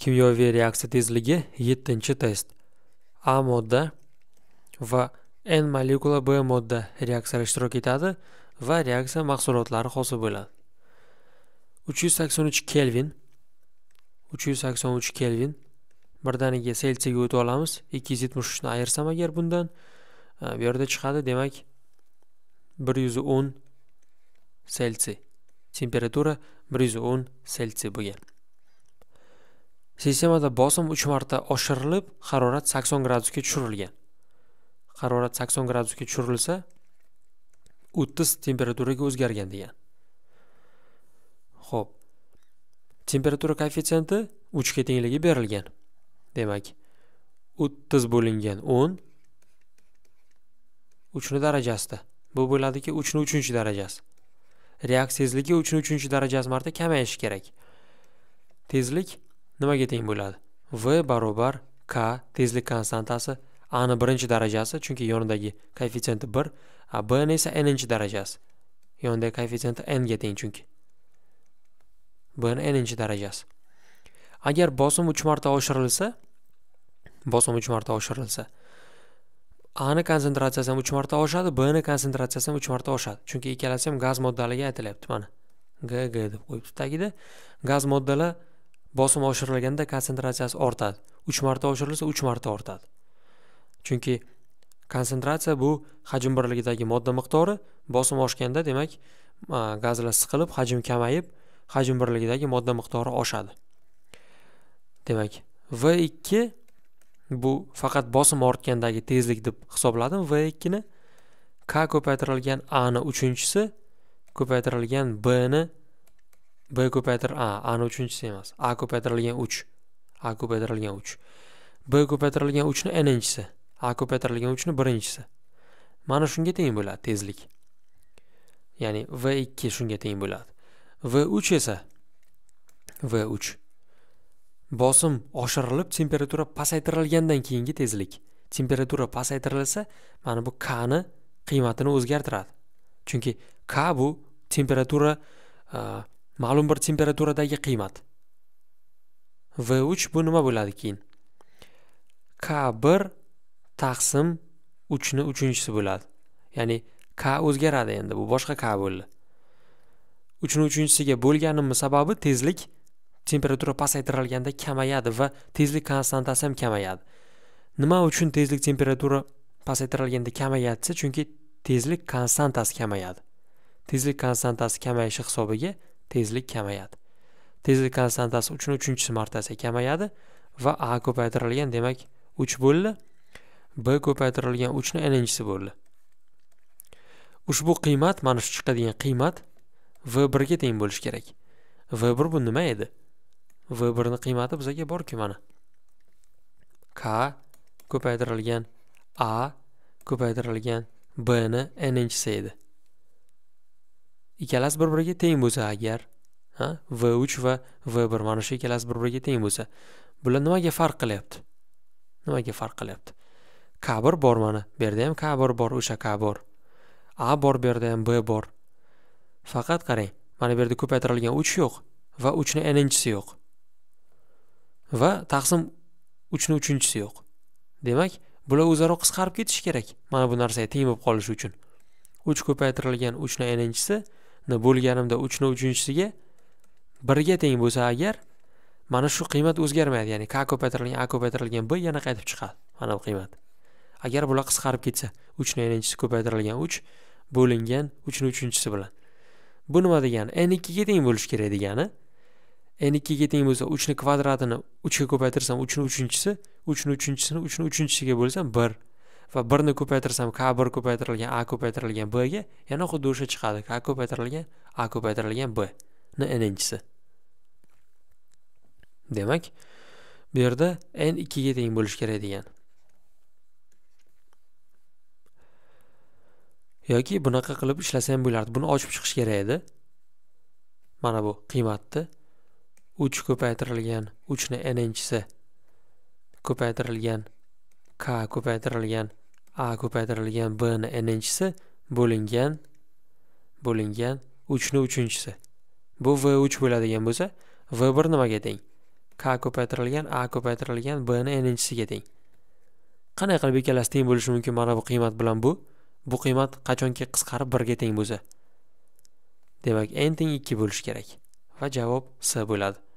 kimyoviy reaksiya tezligi 7 test a modda va n molekula b modda reaksiyada ishtirok etadi va reaksiya mahsulotlari hosil bo'ladi 383 kelvin 383 kelvin birdaniga selsiyaga o'tib olamiz 273 ni ayirsam agar bundan bu yerda chiqadi demak 110 selsiy temperatura 110 selsiy bo'lgan Sistemada bosim 3 marta oshirilib, harorat 80 gradusga tushirilgan. Harorat 80 gradusga tushirilsa, 30 temperaturaga o'zgargan degan. Xo'p. Temperatura koeffitsiyenti 3 ga tengligi berilgan. Demak, 30 bo'lingan 10 3 ni darajasida. Bu bo'ladiki 3 ni 3-chi darajasi. Reaksiyazligi 3 ni 3-chi darajasi marta kamayishi kerak. Tezlik nimaga teng bo'ladi v barobar k tezlik konstantasi a ni birinchi darajasi chunki yonidagi koeffitsiyenti bir a b ni esa ninchi darajasi yonidagi koeffitsiyenti n ga teng chunki b ni ninchi darajasi agar bosim uch marta oshirilsa bosim uch marta oshirilsa a ni konsentratsiyasi ham uch marta oshadi b ni konsentratsiyasi ham uch marta oshadi chunki ikkalasi ham gaz moddaligi aytilyapti mana g g deb qo'yibdi tagida gaz moddalar bosim oshirilganda konsentratsiyasi ortadi uch marta oshirilsa uch marta ortadi chunki konsentratsiya bu hajm birligidagi modda miqdori bosim oshganda demak gazlar siqilib hajm kamayib hajm birligidagi modda miqdori oshadi demak v ikki bu faqat bosim ortgandagi tezlik deb hisobladim v ikkini k ko'paytirilgan a ni uchinchisi ko'paytirilgan b ni b ko'paytir a ani uchinchisi emas a ko'paytirilgan uch a ko'paytirilgan uch b ko'paytirilgan uchni ninchisi a ko'paytirilgan uchni birinchisi mana shunga teng bo'ladi tezlik ya'ni v ikki shunga teng bo'ladi v uch esa v uch bosim oshirilib temperatura pasaytirilgandan keyingi tezlik temperatura pasaytirilsa mana bu ni qiymatini o'zgartiradi chunki k bu temperatura ma'lum bir temperaturadagi qiymat v3 bu nima bo'ladi keyin k1 taqsim 3 ni 3-inchisi bo'ladi ya'ni k o'zgaradi endi bu boshqa k bo'ldi 3 ni 3-inchisiga bo'lganimni sababi tezlik temperatura pasaytirilganda kamayadi va tezlik konstantasi ham kamayadi nima uchun tezlik temperatura pasaytirilganda kamayadisa chunki tezlik konstantasi kamayadi tezlik konstantasi kamayishi hisobiga tezlik kamayadi tezlik konstantasi uchun uchinchisi martasiga kamayadi va a ko'paytirilgan demak uch bo'ldi b ko'paytirilgan uchni nchisi bo'ldi ushbu qiymat mana shu chiqadigan qiymat v birga teng bo'lishi kerak v bir bu nima edi v birni qiymati bizaga borku mana k ko'paytirilgan a ko'paytirilgan bni nchisi edi ikkalasi bir biriga teng bo'lsa agar ha v3 va v1 mana shu ikkalasi bir biriga teng bo'lsa bular nimaga farq qilyapti nimaga farq qilyapti k1 bor mana bu yerda ham k1 bor o'sha k bor a bor bu yerda ham b bor faqat qarang mana bu yerda ko'paytirilgan 3 yo'q va 3 ni ninchisi yo'q va taqsim 3 uchinchisi yo'q demak bular o'zaro qisqarib ketishi kerak mana bu narsaga teng bo'lib qolishi uchun 3 ko'paytirilgan 3 ni ninchisi bo'lganimda uchni uchinchisiga birga teng bo'lsa agar mana shu qiymat o'zgarmaydi ya'ni k ko'paytirilgan a ko'paytirilgan b yana qaytib chiqadi mana bu qiymat agar bular qisqarib ketsa uchni nchisi ko'paytirilgan uch bo'lingan uchni uchinchisi bilan bu nima degani n ikkiga teng bo'lishi kerak degani n ikkiga teng bo'lsa uchni kvadratini uchga ko'paytirsam uchni uchinchisi uchni uchinchisini uchni uchinchisiga bo'lsam bir va birni ko'paytirsam k bir ko'paytirilgan a ko'paytirilgan b ga yana xuddi o'sha chiqadi k ko'paytirilgan a ko'paytirilgan b ni ninchisi demak bu yerda n ikkiga teng bo'lishi kerak degan yoki bunaqa qilib ishlasa ham bo'lardi buni ochib chiqish kerak edi mana bu qiymatni uch ko'paytirilgan uchni ninchisi ko'paytirilgan k ko'paytirilgan a ko'paytirilgan b ni ninchisi bo'lingan bo'lingan uchni uchinchisi bu v uch bo'ladigan bo'lsa v bir nimaga teng k ko'paytirilgan a ko'paytirilgan b ni ninchisiga teng qanday qilib ikkalasi teng bo'lishi mumkin mana bu qiymat bilan bu bu qiymat qachonki qisqarib birga teng bo'lsa demak n teng ikki bo'lishi kerak va javob s bo'ladi